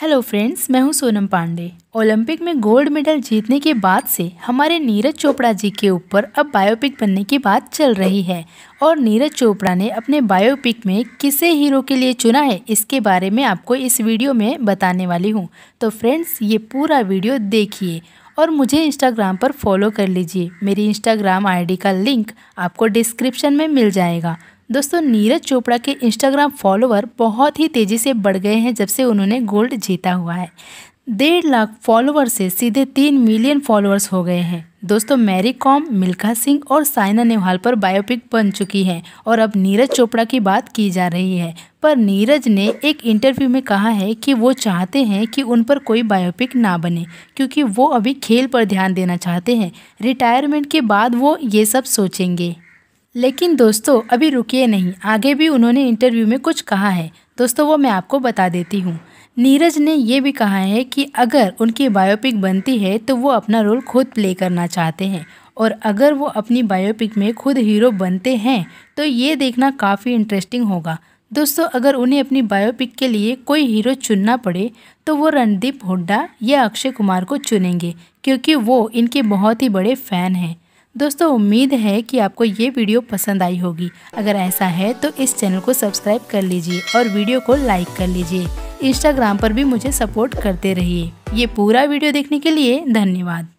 hello friends मैं हूं Sonam Pandey Olympic में गोल्ड मेडल जीतने के बाद से हमारे नीरज चोपड़ा जी के ऊपर अब बायोपिक बनने की बात चल रही है और नीरज चोपड़ा ने अपने बायोपिक में किसे हीरो के लिए चुना है इसके बारे में आपको इस वीडियो में बताने वाली हूं तो फ्रेंड्स ये पूरा वीडियो देखिए और मुझे इंस्टाग्राम पर फॉलो कर लीजिए मेरी इंस्टाग्राम आई का लिंक आपको डिस्क्रिप्शन में मिल जाएगा दोस्तों नीरज चोपड़ा के इंस्टाग्राम फॉलोअर बहुत ही तेज़ी से बढ़ गए हैं जब से उन्होंने गोल्ड जीता हुआ है डेढ़ लाख फॉलोअर से सीधे तीन मिलियन फॉलोअर्स हो गए हैं दोस्तों मैरी कॉम मिल्खा सिंह और साइना नेहवाल पर बायोपिक बन चुकी है और अब नीरज चोपड़ा की बात की जा रही है पर नीरज ने एक इंटरव्यू में कहा है कि वो चाहते हैं कि उन पर कोई बायोपिक ना बने क्योंकि वो अभी खेल पर ध्यान देना चाहते हैं रिटायरमेंट के बाद वो ये सब सोचेंगे लेकिन दोस्तों अभी रुकिए नहीं आगे भी उन्होंने इंटरव्यू में कुछ कहा है दोस्तों वो मैं आपको बता देती हूँ नीरज ने ये भी कहा है कि अगर उनकी बायोपिक बनती है तो वो अपना रोल खुद प्ले करना चाहते हैं और अगर वो अपनी बायोपिक में खुद हीरो बनते हैं तो ये देखना काफ़ी इंटरेस्टिंग होगा दोस्तों अगर उन्हें अपनी बायोपिक के लिए कोई हीरो चुनना पड़े तो वो रणदीप हुड्डा या अक्षय कुमार को चुनेंगे क्योंकि वो इनके बहुत ही बड़े फ़ैन हैं दोस्तों उम्मीद है कि आपको ये वीडियो पसंद आई होगी अगर ऐसा है तो इस चैनल को सब्सक्राइब कर लीजिए और वीडियो को लाइक कर लीजिए इंस्टाग्राम पर भी मुझे सपोर्ट करते रहिए ये पूरा वीडियो देखने के लिए धन्यवाद